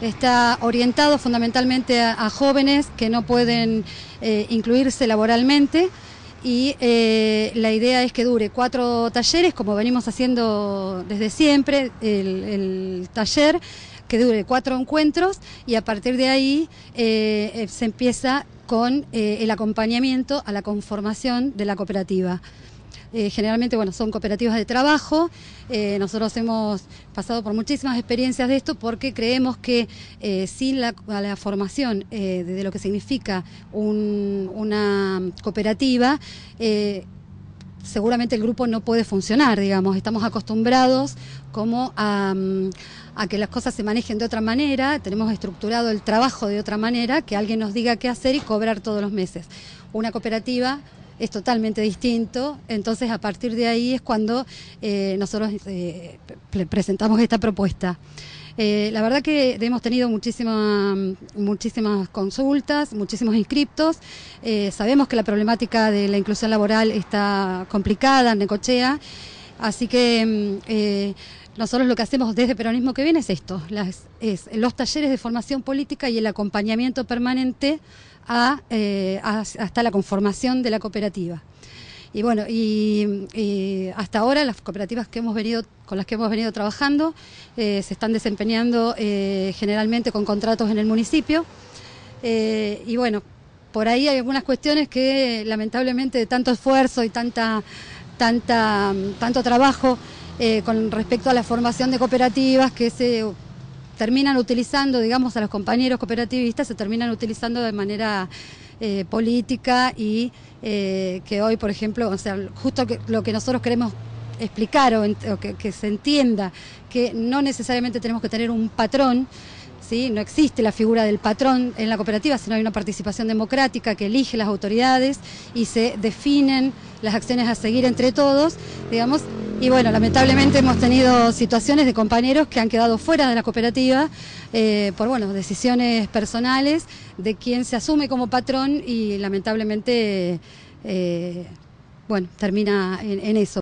está orientado fundamentalmente a, jóvenes que no pueden eh, incluirse laboralmente y eh, la idea es que dure cuatro talleres, como venimos haciendo desde siempre, el, taller que dure cuatro encuentros y a partir de ahí eh, se empieza con el acompañamiento a la conformación de la cooperativa. Eh, generalmente bueno, son cooperativas de trabajo. Eh, nosotros hemos pasado por muchísimas experiencias de esto porque creemos que eh, sin la, formación de lo que significa una cooperativa, seguramente el grupo no puede funcionar, digamos, estamos acostumbrados como a, mm, a, que las cosas se manejen de otra manera, tenemos estructurado el trabajo de otra manera, que alguien nos diga qué hacer y cobrar todos los meses. Una cooperativa es totalmente distinto. Entonces, a partir de ahí es cuando eh, nosotros eh, presentamos esta propuesta. Eh, la verdad que hemos tenido muchísima, muchísimas consultas, muchísimos inscriptos. sabemos que la problemática de la inclusión laboral está complicada en Necochea. Así que mm, eh, nosotros lo que hacemos desde Peronismo que viene es esto, es los talleres de formación política y el acompañamiento permanente eh, hasta la conformación de la cooperativa. Y bueno, y, hasta ahora las cooperativas que hemos venido, con las que hemos venido trabajando eh, se están desempeñando generalmente con contratos en el municipio. y bueno, por ahí hay algunas cuestiones que lamentablemente de tanto esfuerzo y tanta tanta, tanto trabajo eh, con respecto a la formación de cooperativas que se terminan utilizando, digamos, a los compañeros cooperativistas, se terminan utilizando de manera eh, política y eh, que hoy, por ejemplo, o sea, justo lo que nosotros queremos explicar o, que, que, se entienda que no necesariamente tenemos que tener un patrón, ¿sí? no existe la figura del patrón en la cooperativa, sino hay una participación democrática que elige las autoridades y se definen las acciones a seguir entre todos, digamos, y bueno, lamentablemente hemos tenido situaciones de compañeros que han quedado fuera de la cooperativa eh, por bueno, decisiones personales de quien se asume como patrón y lamentablemente eh, bueno, termina en eso.